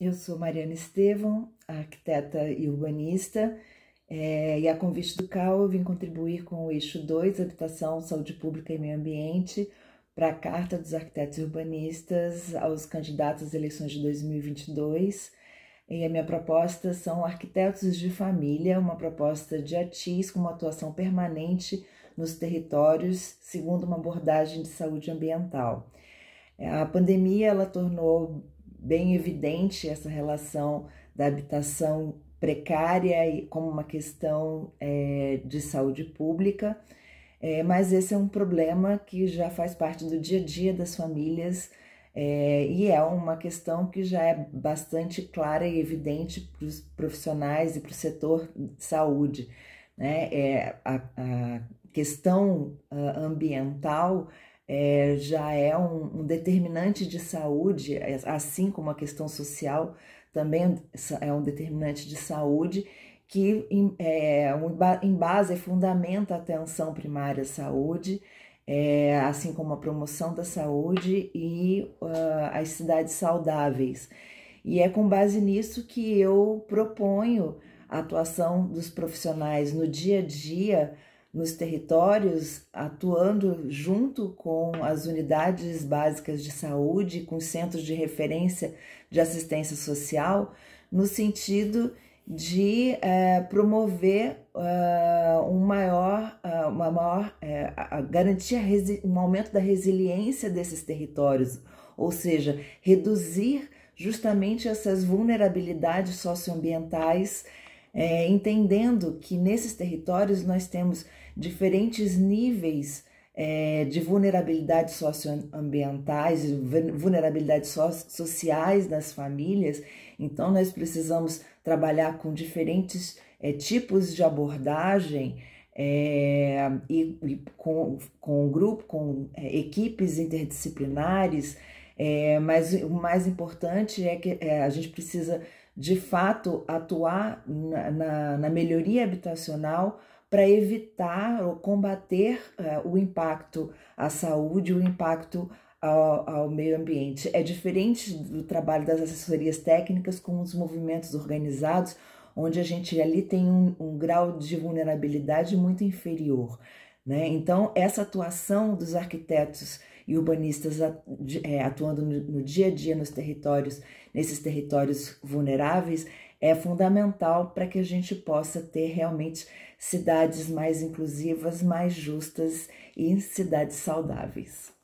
Eu sou Mariana Estevam, arquiteta e urbanista, é, e a convite do CAL eu vim contribuir com o eixo 2, Habitação, Saúde Pública e Meio Ambiente, para a Carta dos Arquitetos e Urbanistas aos candidatos às eleições de 2022. E a minha proposta são arquitetos de família, uma proposta de ATIS com uma atuação permanente nos territórios, segundo uma abordagem de saúde ambiental. A pandemia ela tornou bem evidente essa relação da habitação precária como uma questão é, de saúde pública, é, mas esse é um problema que já faz parte do dia a dia das famílias é, e é uma questão que já é bastante clara e evidente para os profissionais e para o setor de saúde. Né? É, a, a questão ah, ambiental é, já é um, um, determinante de saúde, é, assim como a questão social também é um determinante de saúde, que é, em base fundamenta a atenção primária à saúde, é, assim como a promoção da saúde e uh, as cidades saudáveis. E é com base nisso que eu proponho a atuação dos profissionais no dia a dia nos territórios, atuando junto com as unidades básicas de saúde, com centros de referência de assistência social, no sentido de eh, promover uh, um maior, uh, uma maior uh, garantia, um aumento da resiliência desses territórios, ou seja, reduzir justamente essas vulnerabilidades socioambientais é, entendendo que nesses territórios nós temos diferentes níveis é, de vulnerabilidades socioambientais, vulnerabilidades so sociais das famílias. Então, nós precisamos trabalhar com diferentes é, tipos de abordagem é, e, e, com, com grupo, com é, equipes interdisciplinares. É, mas o mais importante é que é, a gente precisa de fato atuar na, na, na melhoria habitacional para evitar ou combater uh, o impacto à saúde, o impacto ao, ao, meio ambiente. É diferente do trabalho das assessorias técnicas com os movimentos organizados, onde a gente ali tem um, um grau de vulnerabilidade muito inferior. Né? Então, essa atuação dos arquitetos e urbanistas é, atuando no dia a dia nos territórios, nesses territórios vulneráveis, é fundamental para que a gente possa ter realmente cidades mais inclusivas, mais justas e cidades saudáveis.